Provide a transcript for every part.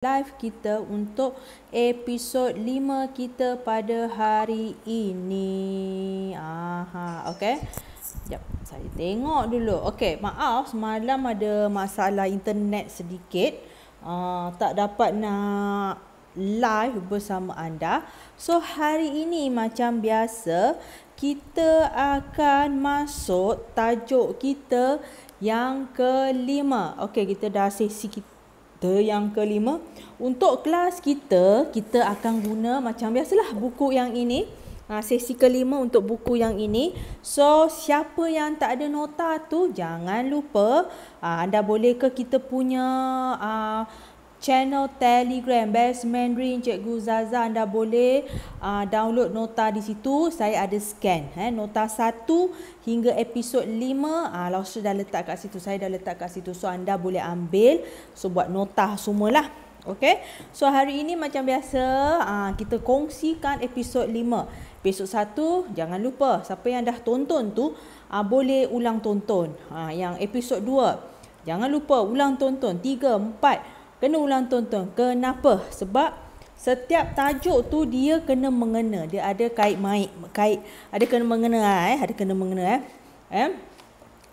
live kita untuk episod 5 kita pada hari ini. Aha, okey. Jap, saya tengok dulu. Okey, maaf semalam ada masalah internet sedikit. Uh, tak dapat nak live bersama anda. So hari ini macam biasa kita akan masuk tajuk kita yang kelima. Okey, kita dah sesi kita Fakta yang kelima, untuk kelas kita, kita akan guna macam biasalah buku yang ini. Ha, sesi kelima untuk buku yang ini. So, siapa yang tak ada nota tu, jangan lupa ha, anda boleh ke kita punya... Uh, channel Telegram Best Mandarin Cikgu Zaza anda boleh uh, download nota di situ saya ada scan eh nota 1 hingga episod 5 ah uh, sudah letak kat situ saya dah letak kat situ so anda boleh ambil so buat nota semualah okey so hari ini macam biasa uh, kita kongsikan episod 5 episod 1 jangan lupa siapa yang dah tonton tu uh, boleh ulang tonton ha yang episod 2 jangan lupa ulang tonton 3 4 kena ulang tonton. Kenapa? Sebab setiap tajuk tu dia kena mengena. Dia ada kait maik, kait ada kena mengena eh, ada kena mengena eh. Eh.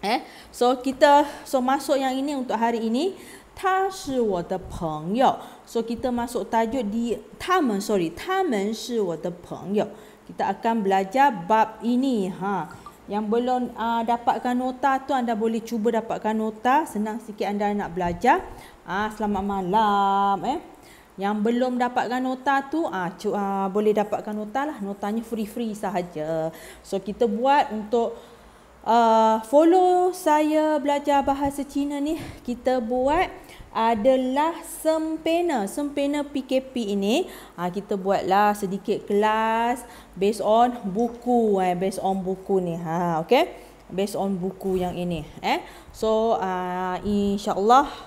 eh? So kita so masuk yang ini untuk hari ini. Ta shi wo de pengyou. So kita masuk tajuk di ta men sorry, ta men shi wo de pengyou. Kita akan belajar bab ini ha. Yang belum uh, dapatkan nota tu anda boleh cuba dapatkan nota senang sikit anda nak belajar. Ah ha, selamat malam eh. Yang belum dapatkan nota tu ah ha, cu- ha, boleh dapatkan nota lah. Notanya free-free sahaja. So kita buat untuk uh, follow saya belajar bahasa Cina ni kita buat adalah sempena sempena PKP ini ha, kita buatlah sedikit kelas based on buku eh based on buku ni ha okey based on buku yang ini eh so uh, insyaallah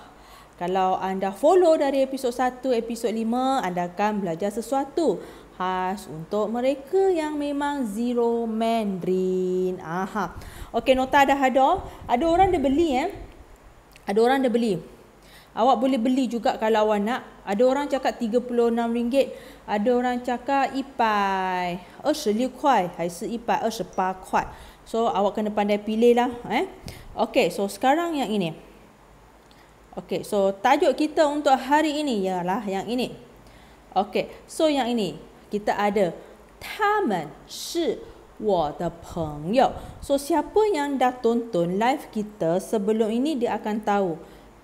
kalau anda follow dari episod 1, episod 5, anda akan belajar sesuatu khas untuk mereka yang memang zero mandarin. Aha. Okey, nota dah ada. Ada orang dia beli eh. Ada orang dia beli. Awak boleh beli juga kalau awak nak. Ada orang cakap RM36. Ada orang cakap ipai. Ashli kuai, hai si ipai ashpa kuai. So awak kena pandai pilih lah eh. Okey, so sekarang yang ini. Okey, so tajuk kita untuk hari ini ialah yang ini. Okey, so yang ini kita ada Taman Shi Wada Peng So siapa yang dah tonton live kita sebelum ini dia akan tahu.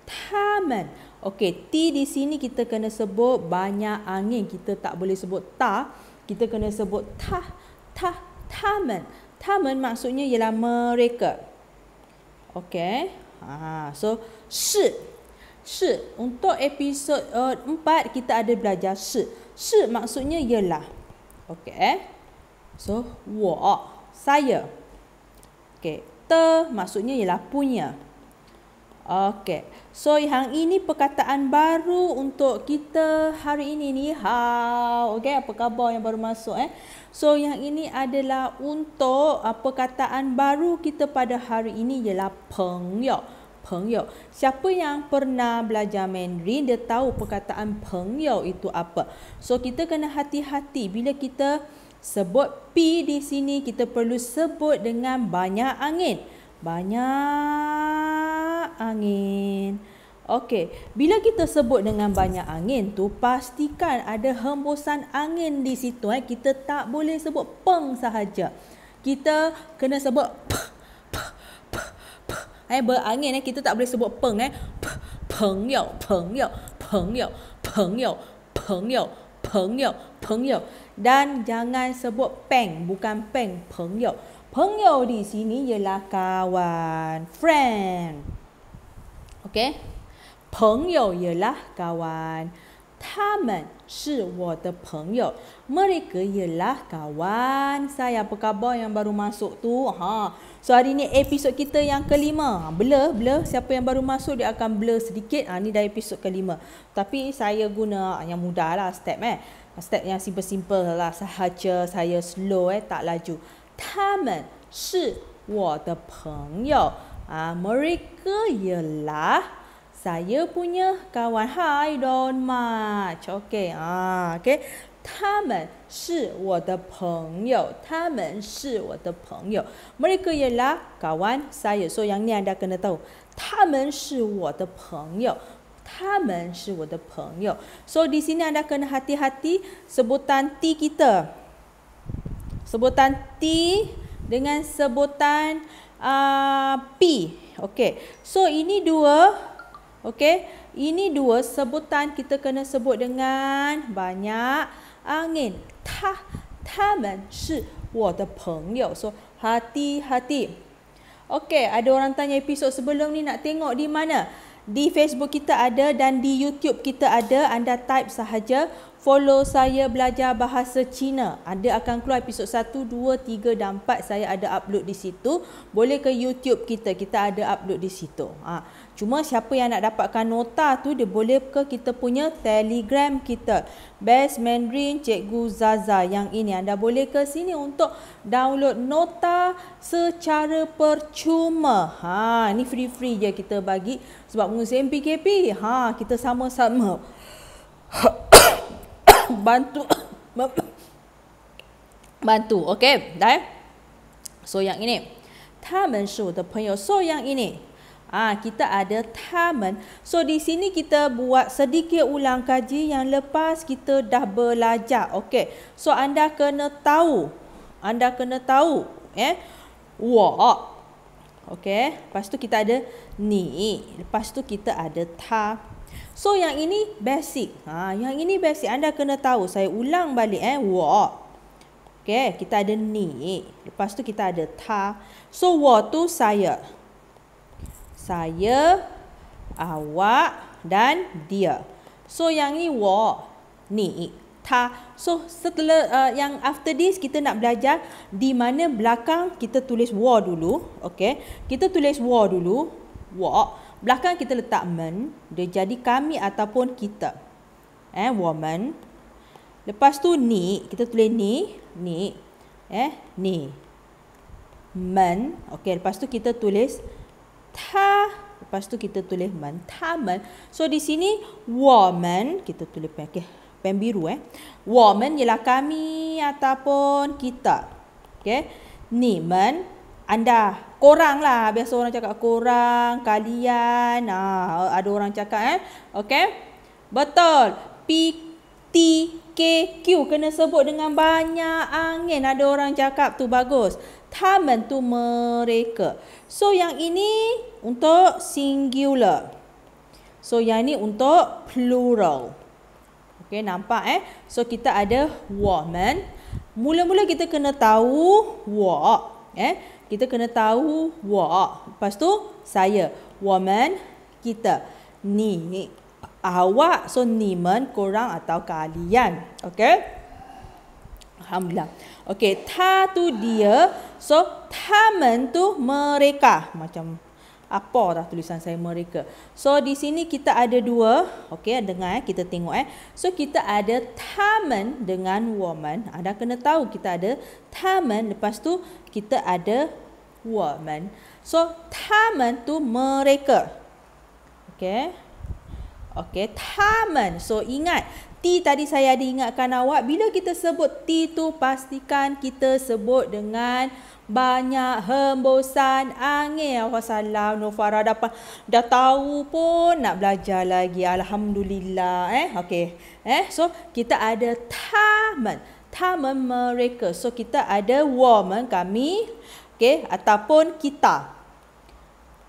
Taman. Okey, T di sini kita kena sebut banyak angin. Kita tak boleh sebut ta. Kita kena sebut ta, ta, taman. Taman maksudnya ialah mereka. Okey. Ha, so, shi. Shi. Untuk episod uh, eh, 4 kita ada belajar shi. Shi maksudnya ialah. Okey. Eh. So, wo, saya. Okay. Te maksudnya ialah punya. Okay. So, yang ini perkataan baru untuk kita hari ini ni. Ha. okay? apa khabar yang baru masuk eh? So, yang ini adalah untuk ah, perkataan baru kita pada hari ini ialah pengyok pengyo. Siapa yang pernah belajar Mandarin dia tahu perkataan pengyo itu apa. So kita kena hati-hati bila kita sebut P di sini kita perlu sebut dengan banyak angin. Banyak angin. Okey, bila kita sebut dengan banyak angin tu pastikan ada hembusan angin di situ eh. Kita tak boleh sebut peng sahaja. Kita kena sebut peng eh berangin eh kita tak boleh sebut peng eh peng yo peng yo peng yo peng yo peng yo peng yo peng yo dan jangan sebut peng bukan peng peng yo peng yo di sini ialah kawan friend okey peng yo ialah kawan 他们是我的朋友，mereka ialah kawan saya apa khabar yang baru masuk tu ha so hari ni episod kita yang kelima ha, blur blur siapa yang baru masuk dia akan blur sedikit ha ni dah episod kelima tapi saya guna yang mudah lah step eh step yang simple simple lah sahaja saya slow eh tak laju taman si wo de pengyou ha, mereka ialah saya punya kawan Hi Don Mac. Okay, ah, okay. 他们是我的朋友，他们是我的朋友。Mereka ialah kawan saya. So yang ni anda kena tahu. so di sini anda kena hati-hati sebutan T kita, sebutan T dengan sebutan、uh, ah, P. Okay. So ini dua Okey, ini dua sebutan kita kena sebut dengan banyak angin. Ta, ta men shi wo de pengyou. So, hati-hati. Okey, ada orang tanya episod sebelum ni nak tengok di mana? Di Facebook kita ada dan di YouTube kita ada. Anda type sahaja follow saya belajar bahasa Cina. Ada akan keluar episod 1, 2, 3 dan 4 saya ada upload di situ. Boleh ke YouTube kita? Kita ada upload di situ. Ha. Cuma siapa yang nak dapatkan nota tu dia boleh ke kita punya telegram kita. Best Mandarin Cikgu Zaza yang ini. Anda boleh ke sini untuk download nota secara percuma. Ha, ni free-free je kita bagi sebab mengusir MPKP. Ha, kita sama-sama bantu bantu. Okay, dah. Eh? So yang ini. Taman Shu 的朋友, so yang ini. Ha, kita ada taman. So di sini kita buat sedikit ulang kaji yang lepas kita dah belajar. Okey. So anda kena tahu. Anda kena tahu. Eh. Wak. Okey. Lepas tu kita ada ni. Lepas tu kita ada ta. So yang ini basic. Ha, yang ini basic. Anda kena tahu. Saya ulang balik. Eh. Wak. Okey. Kita ada ni. Lepas tu kita ada ta. So wak tu Saya saya, awak dan dia. So yang ni wo, ni ta. So setelah uh, yang after this kita nak belajar di mana belakang kita tulis wo dulu, okey. Kita tulis wo dulu, wo. Belakang kita letak men, dia jadi kami ataupun kita. Eh woman. Lepas tu ni, kita tulis ni, ni. Eh, ni. Men, okey. Lepas tu kita tulis ta lepas tu kita tulis man taman so di sini woman kita tulis pen, okay, pen biru eh woman ialah kami ataupun kita okay? ni man anda korang lah biasa orang cakap korang kalian ah ada orang cakap eh okay? betul p t k q kena sebut dengan banyak angin ada orang cakap tu bagus taman tu mereka So yang ini untuk singular. So yang ini untuk plural. Okay nampak eh? So kita ada woman. Mula-mula kita kena tahu what eh? Kita kena tahu what. Lepas tu saya woman kita ni awak so ni men korang atau kalian. Okay. Alhamdulillah. Okay, ta tu dia So, tamen tu mereka. Macam apa dah tulisan saya mereka. So, di sini kita ada dua. okay? dengar eh. Kita tengok eh. So, kita ada tamen dengan woman. Anda ah, kena tahu kita ada tamen. Lepas tu, kita ada woman. So, tamen tu mereka. okay? Okay, tamen. So, ingat. T tadi saya ada ingatkan awak bila kita sebut T tu pastikan kita sebut dengan banyak hembusan angin. Wassalam Nur Farah dah, dah tahu pun nak belajar lagi. Alhamdulillah. Eh, okey. Eh, so kita ada taman. Taman mereka. So kita ada woman kami. Okey, ataupun kita.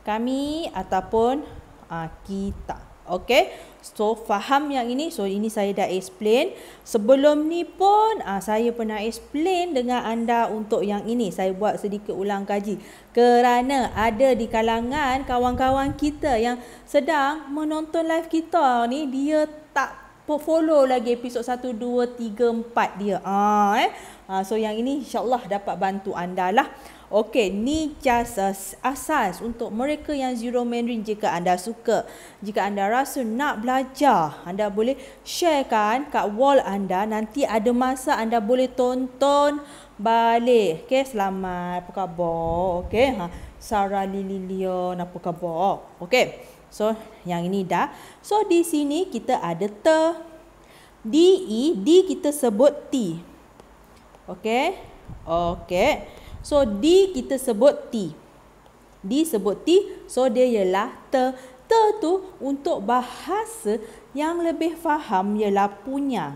Kami ataupun uh, kita. Okay. So, faham yang ini. So, ini saya dah explain. Sebelum ni pun aa, ah, saya pernah explain dengan anda untuk yang ini. Saya buat sedikit ulang kaji. Kerana ada di kalangan kawan-kawan kita yang sedang menonton live kita ni. Dia tak follow lagi episod 1, 2, 3, 4 dia. Ah, eh. Aa, ah, so, yang ini insyaAllah dapat bantu anda lah. Okey, ni jasa asas untuk mereka yang zero mandarin jika anda suka. Jika anda rasa nak belajar, anda boleh share kan kat wall anda. Nanti ada masa anda boleh tonton balik. Okey, selamat. Apa khabar? Okey, ha. Sarah Lilion, apa khabar? Okey, so yang ini dah. So, di sini kita ada te. D, i e, D kita sebut T. Okey, okey. So D kita sebut T. D sebut T. So dia ialah te. Te tu untuk bahasa yang lebih faham ialah punya.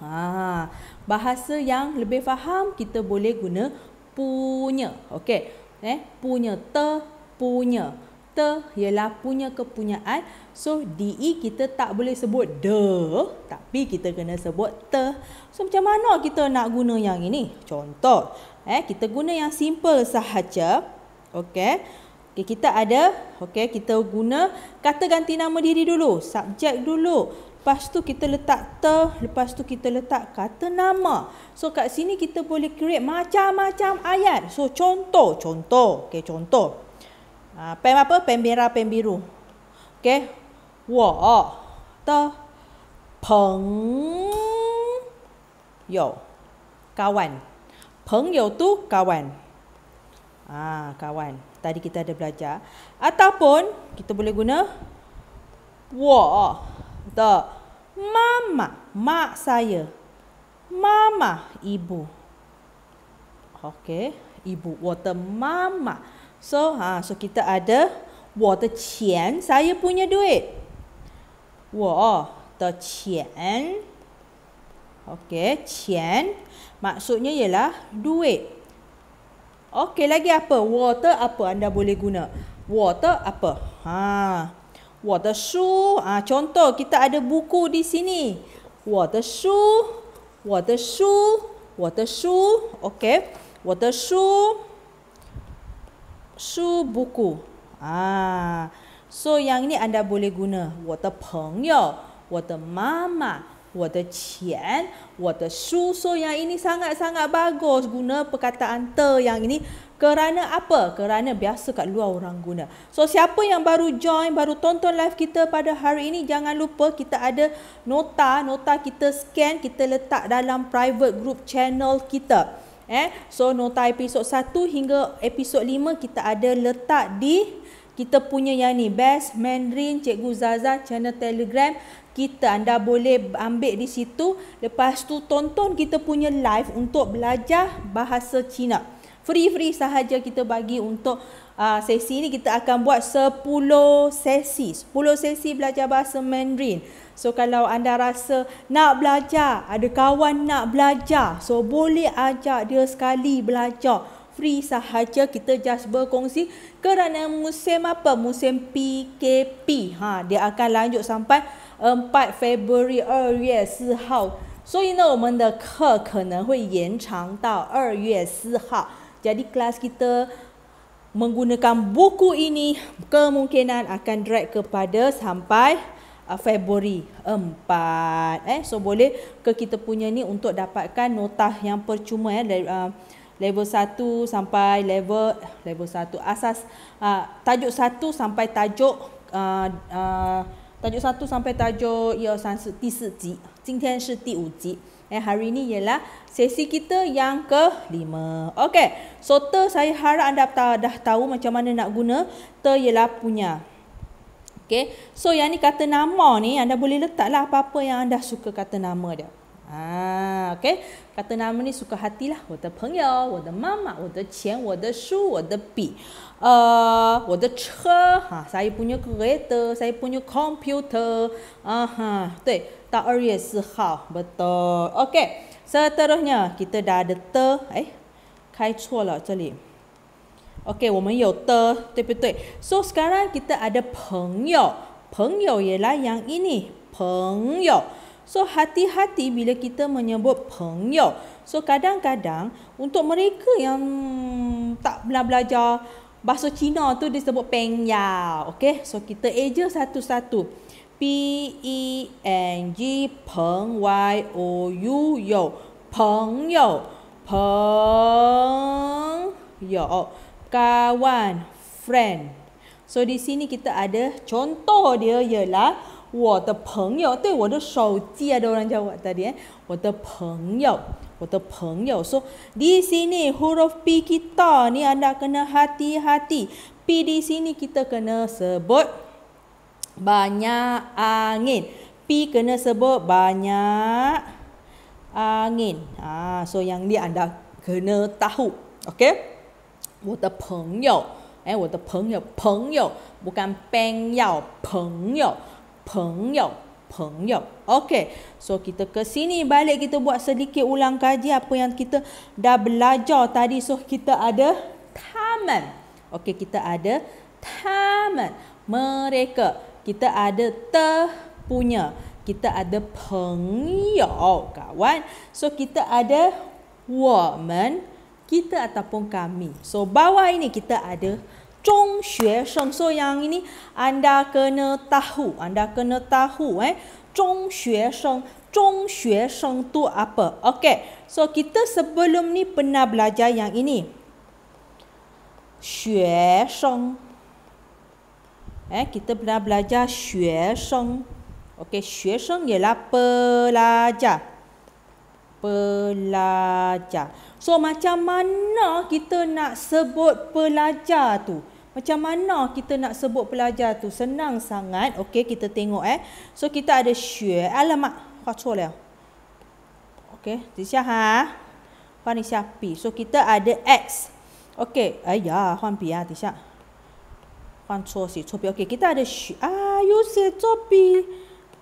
Ha, bahasa yang lebih faham kita boleh guna punya. Okey. Eh, punya te punya kita ialah punya kepunyaan. So DE kita tak boleh sebut the, tapi kita kena sebut te. So macam mana kita nak guna yang ini? Contoh, eh kita guna yang simple sahaja. Okey. Okey kita ada, okey kita guna kata ganti nama diri dulu, subjek dulu. Lepas tu kita letak te, lepas tu kita letak kata nama. So kat sini kita boleh create macam-macam ayat. So contoh, contoh, okey contoh. Ah, pen apa? Pen merah, pen biru. Okey. Wo de peng yo kawan. Peng yo tu kawan. Ah, kawan. Tadi kita ada belajar ataupun kita boleh guna wo de mama, mak saya. Mama, ibu. Okey, ibu. Water mama. So, ha, so kita ada 我的钱, saya punya duit. 我的钱 Okey, 钱 maksudnya ialah duit. Okey, lagi apa? Water apa anda boleh guna? Water apa? Ha. Water shoe. Ah, ha, contoh kita ada buku di sini. Water shoe. Water shoe. Water shoe. Okey. Water shoe su buku. Ah, so yang ni anda boleh guna. Wada pengyo, wada mama, wada qian, wada su. So yang ini sangat-sangat bagus guna perkataan te yang ini. Kerana apa? Kerana biasa kat luar orang guna. So siapa yang baru join, baru tonton live kita pada hari ini, jangan lupa kita ada nota, nota kita scan, kita letak dalam private group channel kita eh so nota episod 1 hingga episod 5 kita ada letak di kita punya yang ni best mandarin cikgu zaza channel telegram kita anda boleh ambil di situ lepas tu tonton kita punya live untuk belajar bahasa Cina free-free sahaja kita bagi untuk uh, sesi ni kita akan buat 10 sesi 10 sesi belajar bahasa Mandarin so kalau anda rasa nak belajar ada kawan nak belajar so boleh ajak dia sekali belajar free sahaja kita just berkongsi kerana musim apa musim PKP ha dia akan lanjut sampai Empat Februari, 嗯，5 February 二月四号，所以呢，我们的课可能会延长到二月四号。Jadi kelas kita menggunakan buku ini kemungkinan akan drag kepada sampai uh, Februari empat. Eh, so boleh ke kita punya ni untuk dapatkan nota yang percuma ya eh, dari uh, level satu sampai level level satu asas uh, tajuk satu sampai tajuk uh, uh, tajuk satu sampai tajuk ya san si ti si ji. Jin ti wu Eh hari ini ialah sesi kita yang ke lima. Okey. So te saya harap anda dah, dah tahu macam mana nak guna te ialah punya. Okey. So yang ni kata nama ni anda boleh letaklah apa-apa yang anda suka kata nama dia. Ha, okay. Kata nama ni suka hatilah. Wada pengyo, wada mama, wada cian, wada shu, wada bi. Ah, wada che. Ha, saya punya kereta, saya punya komputer. Aha, uh, ha, tui. Tak area Betul. Okay. Seterusnya, kita dah ada te. Eh, kai chua lah, jeli. Okay, kita ada te. Tui, betul. So, sekarang kita ada pengyo. Pengyo ialah yang ini. Pengyo. Pengyo. So hati-hati bila kita menyebut pengyo. So kadang-kadang untuk mereka yang tak pernah belajar bahasa Cina tu disebut pengya. Okey. So kita eja satu-satu. P E N G peng y o u yo. Pengyo. Peng yo. Kawan, friend. So di sini kita ada contoh dia ialah 我的朋友，对我的手机啊，都人叫我的脸，我的朋友，我的朋友说，di sini huruf p kita ni anda kena hati-hati. p di sini kita kena sebut banyak angin. p kena sebut banyak angin. Ah, so yang ni anda kena tahu. Okay? 我的朋友，哎，我的朋友，朋友，不敢 ban 要朋友。朋友 pengyau pengyau okey so kita ke sini balik kita buat sedikit ulang kaji apa yang kita dah belajar tadi so kita ada taman okey kita ada taman mereka kita ada ter punya kita ada pengyau kawan so kita ada woman kita ataupun kami so bawah ini kita ada so yang ini anda kena tahu, anda kena tahu eh, 中学生。中学生 tu apa? Okay, so kita sebelum ni pernah belajar yang ini. 学生 Eh, kita pernah belajar 学生 Okay, 学生 ialah pelajar. Pelajar. So, macam mana kita nak sebut pelajar tu? Macam mana kita nak sebut pelajar tu? Senang sangat. Okey, kita tengok eh. So kita ada xue. Alamak, kacau lah. Okey, Tisha ha. Huan Isha So kita ada x. Okey, ayah Huan pi ya, Tisha. Huan cuo si cuo pi. Okey, kita ada xue. Ah, you see cuo pi.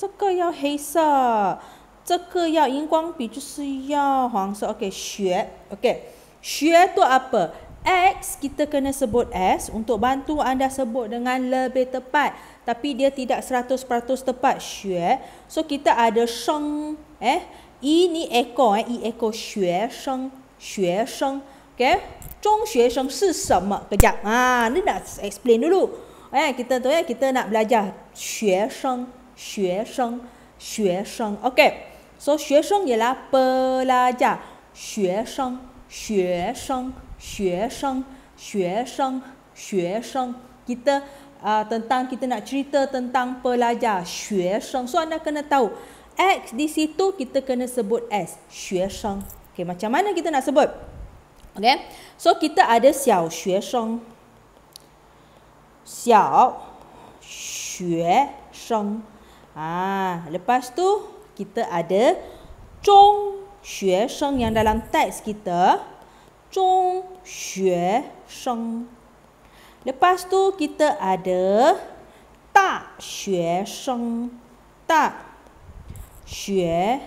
Ini yang hitam. Ini yang 荧光笔就是要黄色. Okey, xue. Okey. Xue tu apa? X kita kena sebut S untuk bantu anda sebut dengan lebih tepat tapi dia tidak 100% tepat sure so kita ada sheng eh ini e echo eh i e echo xue sheng xue sheng okey zhong xue sheng si sama kejap ha ni nak explain dulu eh kita tu eh kita nak belajar xue sheng xue sheng xue sheng okey so xue sheng ialah pelajar xue sheng xue sheng kita, uh, tentang kita nak cerita tentang pelajar, xue sheng. So anda kena tahu X di situ kita kena sebut S, xue sheng. Okay, macam mana kita nak sebut? Okay, so kita ada xiao xue sheng. Xiao xue sheng. Ah, lepas tu kita ada zhong xue sheng yang dalam teks kita lepas tu kita ada ta xue sheng. Ta xue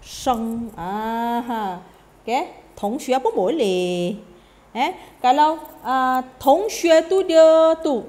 sheng. Aha. Okay. Tong xue pun boleh. Eh, kalau uh, ah, tong xue tu dia tu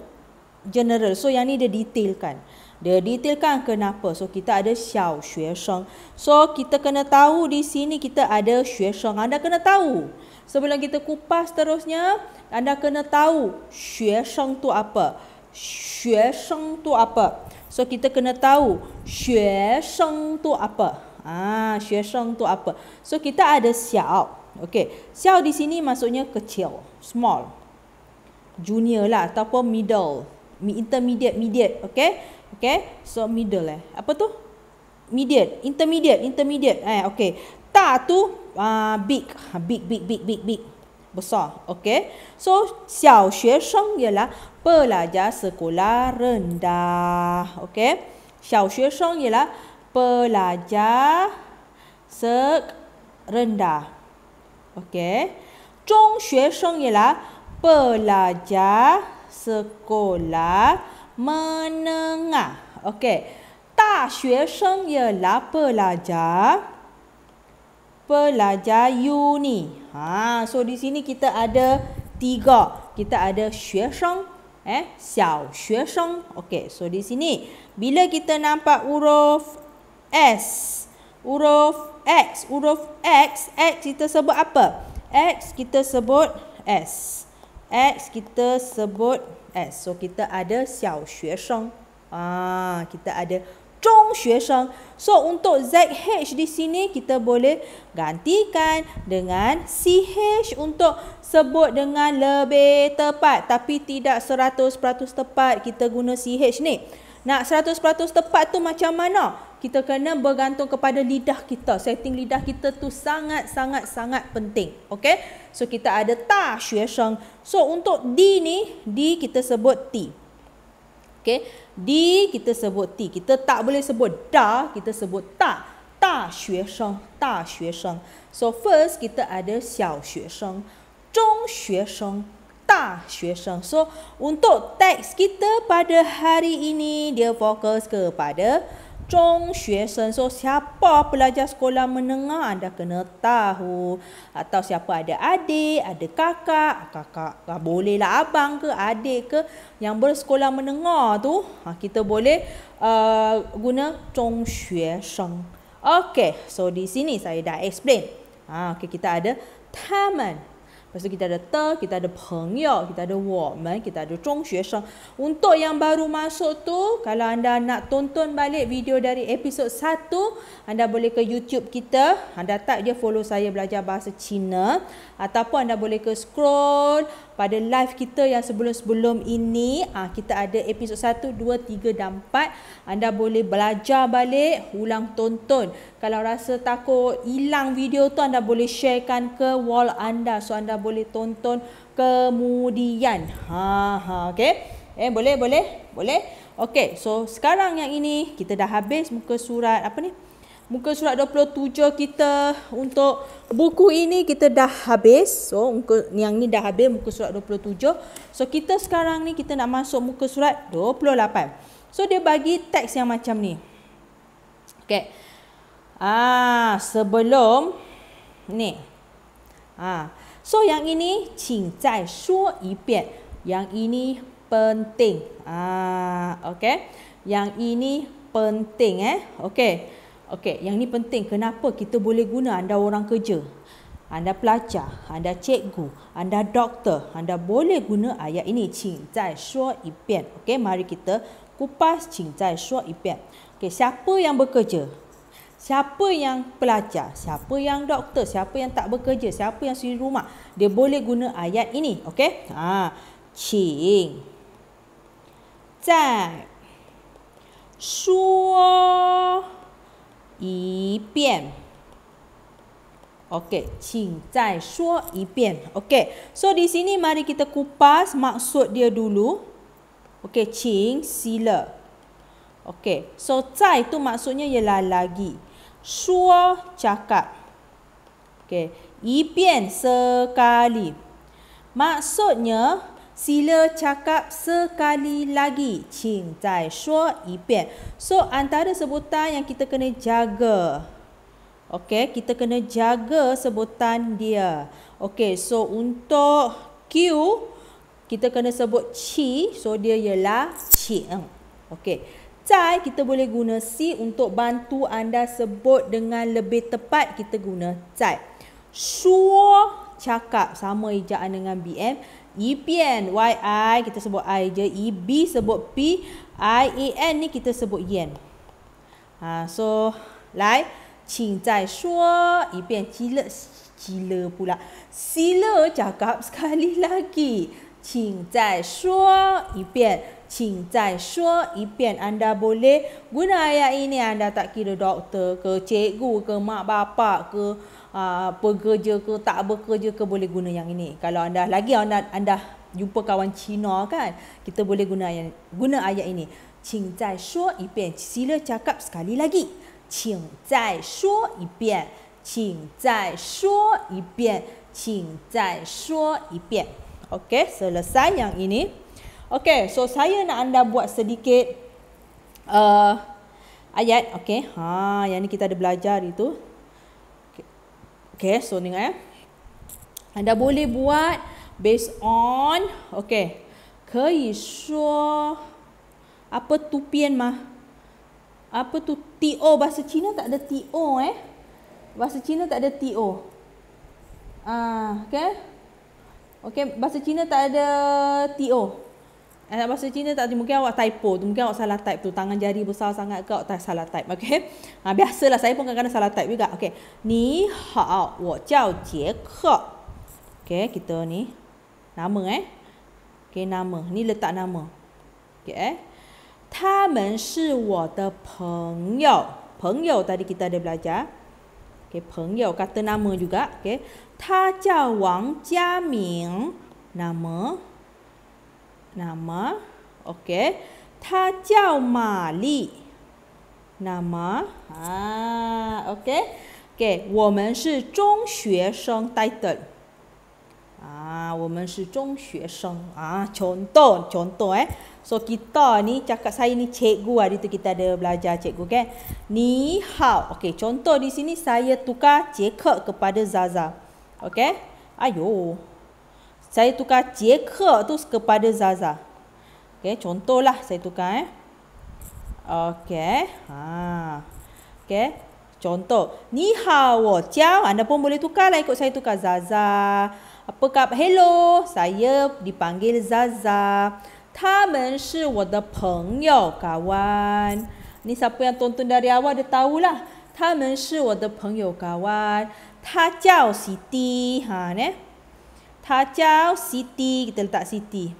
general. So yang ni dia detail kan. Dia detailkan kenapa. So kita ada xiao xue sheng. So kita kena tahu di sini kita ada xue sheng. Anda kena tahu. Sebelum kita kupas seterusnya, anda kena tahu xuesheng tu apa. Xuesheng tu apa. So kita kena tahu xuesheng tu apa. Ah, ha, xuesheng tu apa. So kita ada xiao. okay? Xiao di sini maksudnya kecil, small. Junior lah ataupun middle. Intermediate, mediate. okay? Okay? So middle eh. Apa tu? Mediate, intermediate, intermediate. Eh, okay ta tu uh, big. Ah, big big big big big besar okay. so xiao xue sheng ialah pelajar sekolah rendah okay. xiao xue sheng ialah pelajar sek rendah okay. zhong xue sheng ialah pelajar sekolah menengah okay. ta xue sheng ialah pelajar pelajar uni. Ha, so di sini kita ada tiga. Kita ada xuesheng, eh, xiao xuesheng. Okey, so di sini bila kita nampak huruf S, huruf X, huruf X, X kita sebut apa? X kita sebut S. X kita sebut S. So kita ada xiao xuesheng. Ah, kita ada 中学生。So untuk ZH di sini kita boleh gantikan dengan CH untuk sebut dengan lebih tepat tapi tidak 100% tepat kita guna CH ni. Nak 100% tepat tu macam mana? Kita kena bergantung kepada lidah kita. Setting lidah kita tu sangat-sangat-sangat penting. Okay? So kita ada ta xue So untuk D ni, D kita sebut T. Okay. D kita sebut T. Kita tak boleh sebut da, kita sebut ta. Ta xue sheng, ta xue sheng. So first kita ada xiao xue sheng, zhong xue sheng, ta xue sheng. So untuk teks kita pada hari ini dia fokus kepada uh, Chong Xue Sen so siapa pelajar sekolah menengah anda kena tahu Atau siapa ada adik, ada kakak Kakak bolehlah abang ke adik ke Yang bersekolah menengah tu ha, Kita boleh uh, guna Chong Xue Sen. Okay, so di sini saya dah explain ha, okay, Kita ada Taman Lepas tu kita ada te, kita ada pengyo, kita ada woman, kita ada chong xuesheng. Untuk yang baru masuk tu, kalau anda nak tonton balik video dari episod 1, anda boleh ke YouTube kita. Anda tak je follow saya belajar bahasa Cina. Ataupun anda boleh ke scroll, pada live kita yang sebelum-sebelum ini uh, kita ada episod 1 2 3 dan 4 anda boleh belajar balik ulang tonton kalau rasa takut hilang video tu anda boleh sharekan ke wall anda so anda boleh tonton kemudian ha ha okey eh boleh boleh boleh okey so sekarang yang ini kita dah habis muka surat apa ni muka surat 27 kita untuk buku ini kita dah habis. So muka yang ni dah habis muka surat 27. So kita sekarang ni kita nak masuk muka surat 28. So dia bagi teks yang macam ni. Okey. Ah, sebelum ni. Ah. So yang ini qing zai shuo yi bian. Yang ini penting. Ah, okey. Yang ini penting eh. Okey. Okey, yang ni penting kenapa kita boleh guna anda orang kerja. Anda pelajar, anda cikgu, anda doktor, anda boleh guna ayat ini. Qing zai shuo yi bian. Okey, mari kita kupas qing zai shuo yi bian. Okey, siapa yang bekerja? Siapa yang pelajar? Siapa yang doktor? Siapa yang tak bekerja? Siapa yang sendiri rumah? Dia boleh guna ayat ini. Okey? Ha, qing zai shuo 一遍。Okey, cing cai shuo yi bian. so di sini mari kita kupas maksud dia dulu. Okey, cing sila. Okey, so cai tu maksudnya ialah lagi. Shuo cakap. Okey, yi bian sekali. Maksudnya sila cakap sekali lagi. Qing zai shuo yi bian. So antara sebutan yang kita kena jaga. Okey, kita kena jaga sebutan dia. Okey, so untuk Q kita kena sebut qi, so dia ialah qing. Okey. Zai kita boleh guna si untuk bantu anda sebut dengan lebih tepat kita guna zai. Shuo cakap sama ejaan dengan bm. EPN YI kita sebut I je EB sebut P IAN ni kita sebut yen ha, So Lai Qing zai shuo EPN jila Jila pula Sila cakap sekali lagi Qing zai shuo EPN Qing zai shuo EPN Anda boleh guna ayat ini Anda tak kira doktor ke cikgu ke mak bapak ke Ah, pekerja ke tak bekerja ke boleh guna yang ini. Kalau anda lagi anda anda jumpa kawan Cina kan, kita boleh guna yang guna ayat ini. Qing zai shuo yi bian, sila cakap sekali lagi. Qing zai shuo yi bian, qing zai shuo yi bian, qing zai shuo yi bian. Okey, selesai yang ini. Okey, so saya nak anda buat sedikit uh, ayat. Okey, ha, yang ini kita ada belajar itu. Okay, so dengar kan, eh? ya. Anda boleh buat based on, okay. Kei shuo, apa tu pian mah? Apa tu TO? Bahasa Cina tak ada TO eh. Bahasa Cina tak ada TO. Ah, okay. Okay, bahasa Cina tak ada TO anak bahasa Cina tak mungkin awak typo tu mungkin awak salah type tu tangan jari besar sangat ke awak salah type okey ha biasalah saya pun kadang-kadang salah type juga okey ni hao wo jiao jie ke okey kita ni nama eh okey nama ni letak nama okey eh ta men shi wo de peng yao peng yao tadi kita ada belajar okey peng yao kata nama juga okey ta jiao wang jia ming nama nama. Okey. Ta jiao ma li. Nama. Ha, okey. Okey, wo shi zhong xue sheng title. Ah, wo men shi zhong xue sheng. Ah, contoh, contoh eh. So kita ni cakap saya ni cikgu hari tu kita ada belajar cikgu kan. Ni hao. Okey, contoh di sini saya tukar cikgu kepada Zaza. Okey. Ayuh saya tukar Jacob tu kepada Zaza. Okey, contohlah saya tukar eh. Okey. Ha. Okey. Contoh, ni hao, ciao, anda pun boleh tukar lah ikut saya tukar Zaza. Apa kab Hello, saya dipanggil Zaza. Tamen shi wo de pengyou, kawan. Ni siapa yang tonton dari awal dia tahulah. Tamen shi wo de pengyou, kawan. Ta jiao Siti, ha ne? Tajau city kita letak city.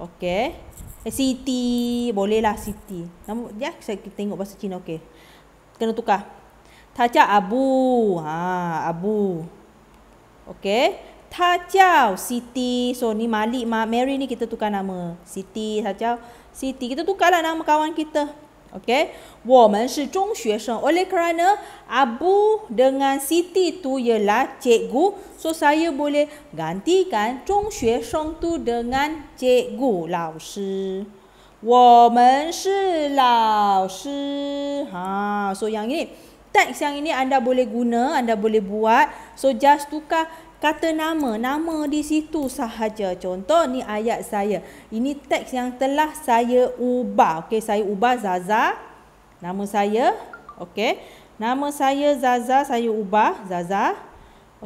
Okey. Eh, city bolehlah city. Nama dia ya, saya kita tengok bahasa Cina okey. Kena tukar. Tajau abu. Ha, abu. Okey. Tajau city. So ni Malik Mary ni kita tukar nama. City Tajau. City kita tukarlah nama kawan kita. Okay. Woman si chong xue sheng. Oleh kerana abu dengan siti tu ialah cikgu. So saya boleh gantikan chong xue sheng tu dengan cikgu. Lao shi. Woman si lao shi. Ha. So yang ini. Teks yang ini anda boleh guna. Anda boleh buat. So just tukar kata nama nama di situ sahaja contoh ni ayat saya ini teks yang telah saya ubah okey saya ubah Zaza nama saya okey nama saya Zaza saya ubah Zaza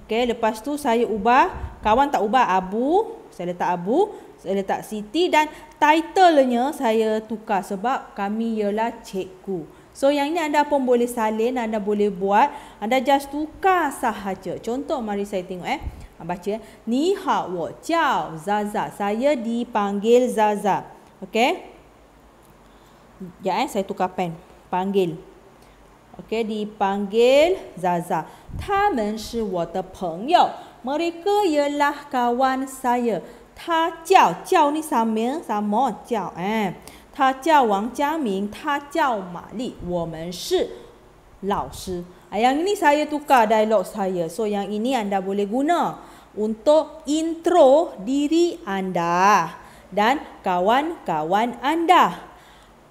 okey lepas tu saya ubah kawan tak ubah Abu saya letak Abu saya letak Siti dan title titlenya saya tukar sebab kami ialah cikgu. So yang ini anda pun boleh salin, anda boleh buat, anda just tukar sahaja. Contoh mari saya tengok eh. Ah, baca eh. Ni hao wo jiao zaza. Saya dipanggil zaza. Okey. Ya eh saya tukar pen. Panggil. Okey dipanggil zaza. Ta men shi wo de pengyou. Mereka ialah kawan saya. Ta jiao, jiao ni sama, sama jiao eh. 他叫王家明，他叫玛丽，我们是老师。Yang ini saya tukar dialog saya. So yang ini anda boleh guna untuk intro diri anda dan kawan-kawan anda.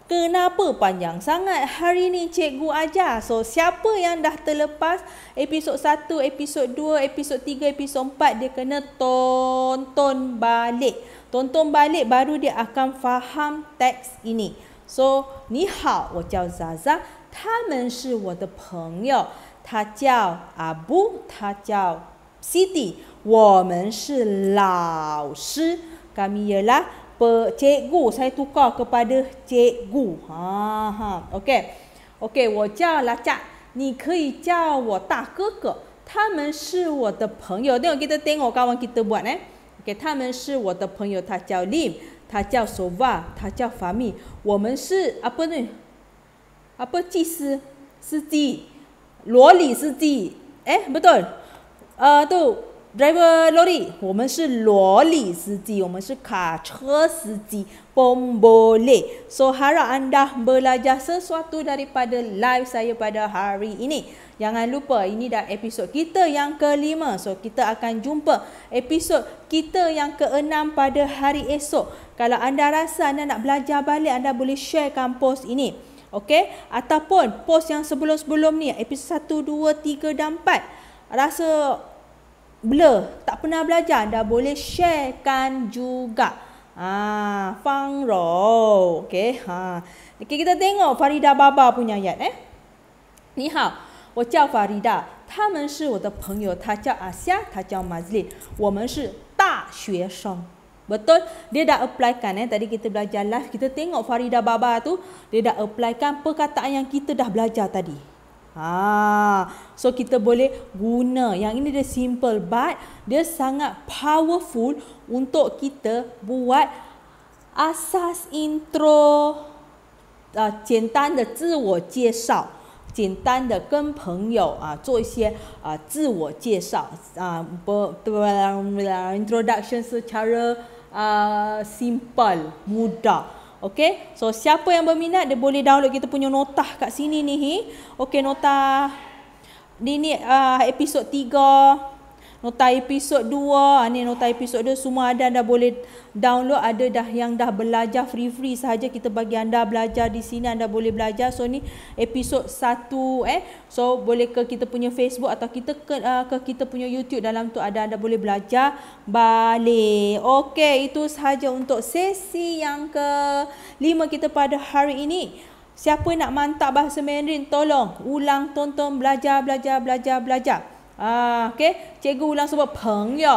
Kenapa panjang sangat hari ni cikgu ajar? So siapa yang dah terlepas episod 1, episod 2, episod 3, episod 4 dia kena tonton balik tonton balik baru dia akan faham teks ini. So, ni hao, wo jiao Zaza, ta men shi wo de peng yao, ta jiao Abu, ta jiao Siti, wo men shi lao shi. Kami ialah cikgu, saya tukar kepada cikgu. Ha, ha, okay. Okay, wo jiao la cak, ni kei jiao wo da ge ge, ta men shi wo de peng yao. Tengok kita tengok kawan kita buat eh. 给他们是我的朋友，他叫 Lim，他叫 Sova，他叫 Fami。我们是阿伯呢，阿伯祭司司机，罗里司机。哎，不对，呃，都 driver 罗里，我们是罗里司机，我们是卡车司机。Pombole. So harap anda belajar sesuatu daripada live saya pada hari ini. Jangan lupa ini dah episod kita yang kelima. So kita akan jumpa episod kita yang keenam pada hari esok. Kalau anda rasa anda nak belajar balik anda boleh sharekan post ini. Okey? Ataupun post yang sebelum-sebelum ni episod 1 2 3 dan 4. Rasa blur, tak pernah belajar anda boleh sharekan juga. Ha, Fang Ro. Okey. Ha. Okay, kita tengok Farida Baba punya ayat eh. Ni ha. 我叫法里达，他们是我的朋友，他叫阿夏，他叫马兹林，我们是大学生。Betul? Dia dah applykan eh. Tadi kita belajar live. Kita tengok Farida Baba tu. Dia dah applykan perkataan yang kita dah belajar tadi. Ha. So kita boleh guna. Yang ini dia simple. But dia sangat powerful untuk kita buat asas intro. Uh, ah, 简单的自我介绍.简单的跟朋友啊做一些啊自我介绍啊，不，对不对？Introduction secara a simple, mudah. Okay, so siapa yang berminat dia boleh download kita punya nota kat sini ni. Okay, nota ini uh, episod 3 nota episod 2 ah, ni nota episod 2 semua ada anda boleh download ada dah yang dah belajar free-free sahaja kita bagi anda belajar di sini anda boleh belajar so ni episod 1 eh so boleh ke kita punya Facebook atau kita ke, uh, ke kita punya YouTube dalam tu ada anda boleh belajar balik okey itu sahaja untuk sesi yang ke 5 kita pada hari ini Siapa nak mantap bahasa Mandarin tolong ulang tonton belajar belajar belajar belajar Ah, okay. Okay. semua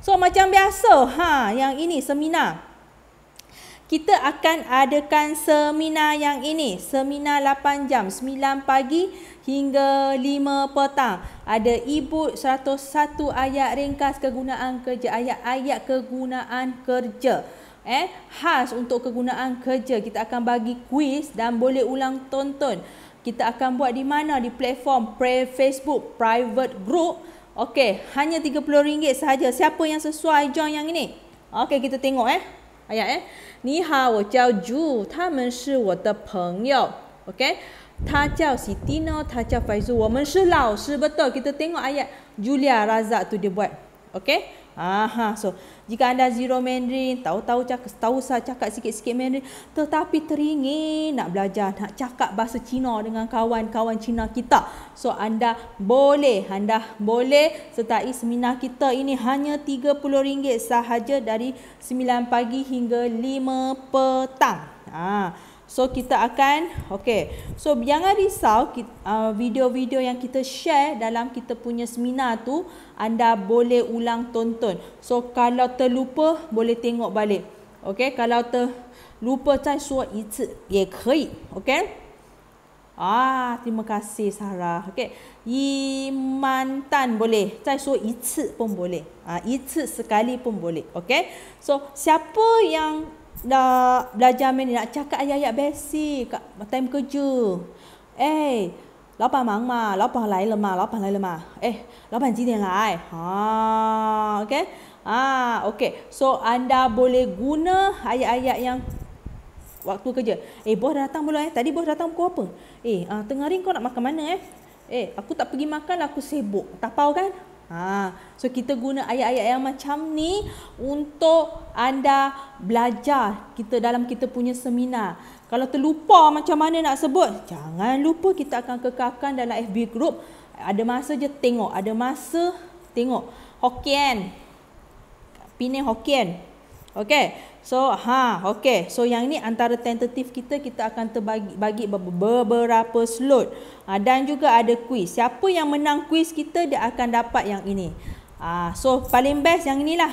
So macam biasa. Ha, yang ini Kita akan adakan seminar yang ini seminar 8 jam 9 pagi hingga 5 petang ada ibu book 101 ayat ringkas kegunaan kerja ayat-ayat kegunaan kerja eh khas untuk kegunaan kerja kita akan bagi kuis dan boleh ulang tonton kita akan buat di mana di platform pre Facebook private group okey hanya RM30 sahaja siapa yang sesuai join yang ini okey kita tengok eh ayat eh ni ha wo jiao ju ta men shi wo de peng yao okey ta jiao si tino ta jiao faizu wo men shi lao shi betul kita tengok ayat Julia Razak tu dia buat okey Aha, so jika anda zero Mandarin, tahu-tahu cak, tahu saja cakap sikit-sikit Mandarin, tetapi teringin nak belajar, nak cakap bahasa Cina dengan kawan-kawan Cina kita. So anda boleh, anda boleh sertai seminar kita ini hanya tiga puluh ringgit sahaja dari sembilan pagi hingga lima petang. Ah. Ha. So kita akan okay. So jangan risau uh, video-video uh, yang kita share dalam kita punya seminar tu anda boleh ulang tonton. So kalau terlupa boleh tengok balik. Okay, kalau terlupa cai suat itu ya kui. Okay. Ah, terima kasih Sarah. Okay. Iman tan boleh. Cai suat itu pun boleh. Ah, itu sekali pun boleh. Okay. So siapa yang nak belajar main ni nak cakap ayat-ayat basic kat time kerja. Eh, lao mang ma, lao pan lai le ma, lao lai le ma. Eh, lao pan jidian lai. Ha, okey. Ha, okey. So anda boleh guna ayat-ayat yang waktu kerja. Eh, bos datang belum eh? Tadi bos datang pukul apa? Eh, ah, tengah hari kau nak makan mana eh? Eh, aku tak pergi makan, aku sibuk. Tapau kan? Ha, so kita guna ayat-ayat yang macam ni untuk anda belajar kita dalam kita punya seminar. Kalau terlupa macam mana nak sebut, jangan lupa kita akan kekalkan dalam FB group. Ada masa je tengok, ada masa tengok. Hokkien. Pinang Hokkien. Okey. So ha okey so yang ni antara tentatif kita kita akan terbagi bagi beberapa slot ha, dan juga ada kuis Siapa yang menang kuis kita dia akan dapat yang ini. Ah ha, so paling best yang inilah.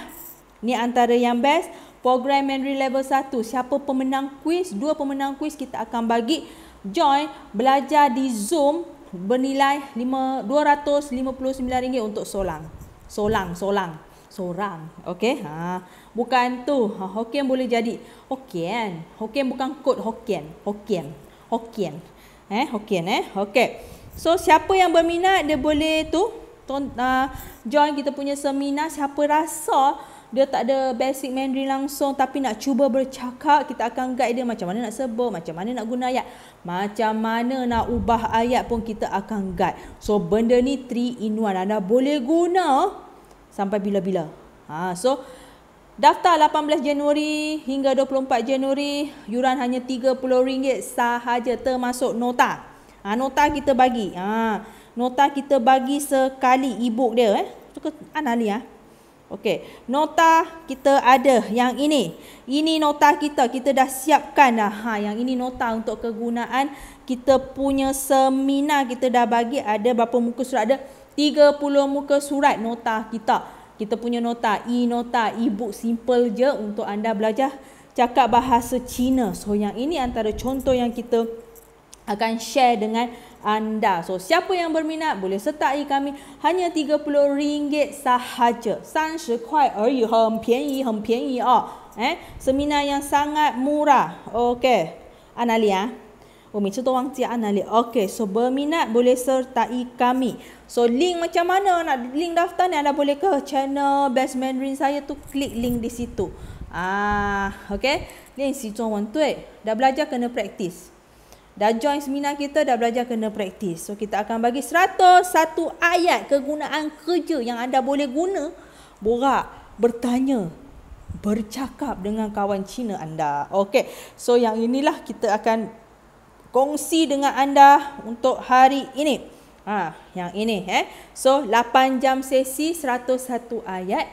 Ni antara yang best program mandiri level 1. Siapa pemenang kuis dua pemenang kuis kita akan bagi join belajar di Zoom bernilai 5 259 ringgit untuk solang. Solang solang seorang. Okey. Ha, bukan tu. Ha, Hokkien boleh jadi. Hokkien. Hokkien bukan kod Hokkien. Hokkien. Hokkien. Eh, Hokkien eh. Okey. So siapa yang berminat dia boleh tu uh, join kita punya seminar siapa rasa dia tak ada basic Mandarin langsung tapi nak cuba bercakap kita akan guide dia macam mana nak sebut macam mana nak guna ayat macam mana nak ubah ayat pun kita akan guide so benda ni 3 in 1 anda boleh guna sampai bila-bila. Ha, so daftar 18 Januari hingga 24 Januari yuran hanya RM30 sahaja termasuk nota. Ha, nota kita bagi. Ha, nota kita bagi sekali e-book dia eh. Cukup Anali ah. Okey, nota kita ada yang ini. Ini nota kita, kita dah siapkan dah. Ha, yang ini nota untuk kegunaan kita punya seminar kita dah bagi ada berapa muka surat ada 30 muka surat nota kita. Kita punya nota, e-nota, e-book simple je untuk anda belajar cakap bahasa Cina. So yang ini antara contoh yang kita akan share dengan anda. So siapa yang berminat boleh sertai kami hanya RM30 sahaja. San shi er pian yi, 30 pian yi ah, Eh, seminar yang sangat murah. Okay, Analia. Ah. Oh, macam tu orang tiap anali. Okay, so berminat boleh sertai kami. So, link macam mana nak link daftar ni? Anda boleh ke channel Best Mandarin saya tu, klik link di situ. Ah, okay. Link si Chong tu. Tui. Dah belajar kena praktis. Dah join seminar kita, dah belajar kena praktis. So, kita akan bagi 101 ayat kegunaan kerja yang anda boleh guna. Borak, bertanya, bercakap dengan kawan Cina anda. Okay, so yang inilah kita akan kongsi dengan anda untuk hari ini. Ha, yang ini eh. So 8 jam sesi 101 ayat.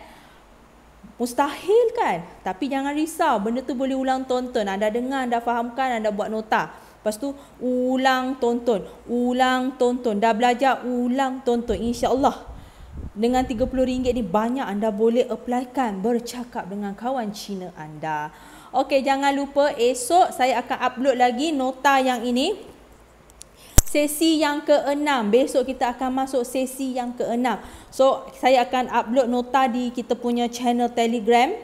Mustahil kan? Tapi jangan risau, benda tu boleh ulang tonton. Anda dengar, anda fahamkan, anda buat nota. Lepas tu ulang tonton, ulang tonton. Dah belajar ulang tonton insya-Allah. Dengan RM30 ni banyak anda boleh applykan bercakap dengan kawan Cina anda. Okey, jangan lupa esok saya akan upload lagi nota yang ini. Sesi yang keenam. Besok kita akan masuk sesi yang keenam. So, saya akan upload nota di kita punya channel Telegram.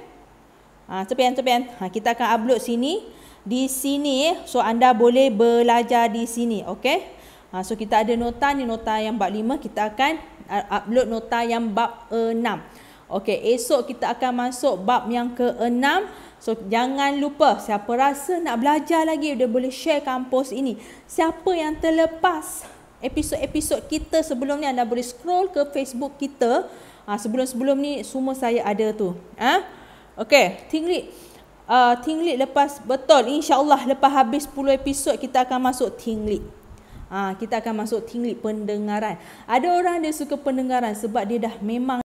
Ha, cepian, cepian. Ha, kita akan upload sini. Di sini, so anda boleh belajar di sini. okay? Ha, so, kita ada nota ni, nota yang bab lima. Kita akan uh, upload nota yang bab enam. Okay, esok kita akan masuk bab yang keenam. So jangan lupa siapa rasa nak belajar lagi dia boleh share kampus ini. Siapa yang terlepas episod-episod kita sebelum ni anda boleh scroll ke Facebook kita. Ha, sebelum-sebelum ni semua saya ada tu. Ah, ha? Okay, tinglit. Uh, ah, tinglit lepas betul insyaAllah lepas habis 10 episod kita akan masuk tinglit. Ha, ah, kita akan masuk tinglit pendengaran. Ada orang dia suka pendengaran sebab dia dah memang